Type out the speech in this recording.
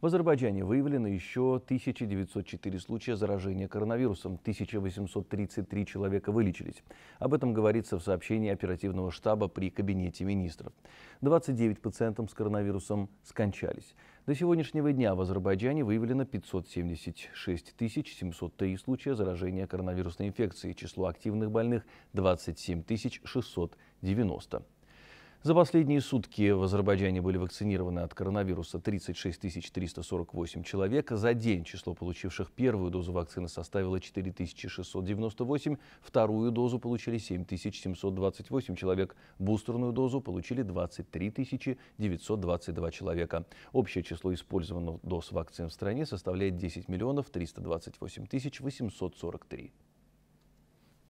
В Азербайджане выявлено еще 1904 случая заражения коронавирусом, 1833 человека вылечились. Об этом говорится в сообщении оперативного штаба при Кабинете министров. 29 пациентам с коронавирусом скончались. До сегодняшнего дня в Азербайджане выявлено 576 703 случая заражения коронавирусной инфекцией. Число активных больных 27 690. За последние сутки в Азербайджане были вакцинированы от коронавируса 36 348 человек. За день число получивших первую дозу вакцины составило 4698, вторую дозу получили 7728 человек, бустерную дозу получили 23 922 человека. Общее число использованных доз вакцин в стране составляет 10 миллионов 328 843.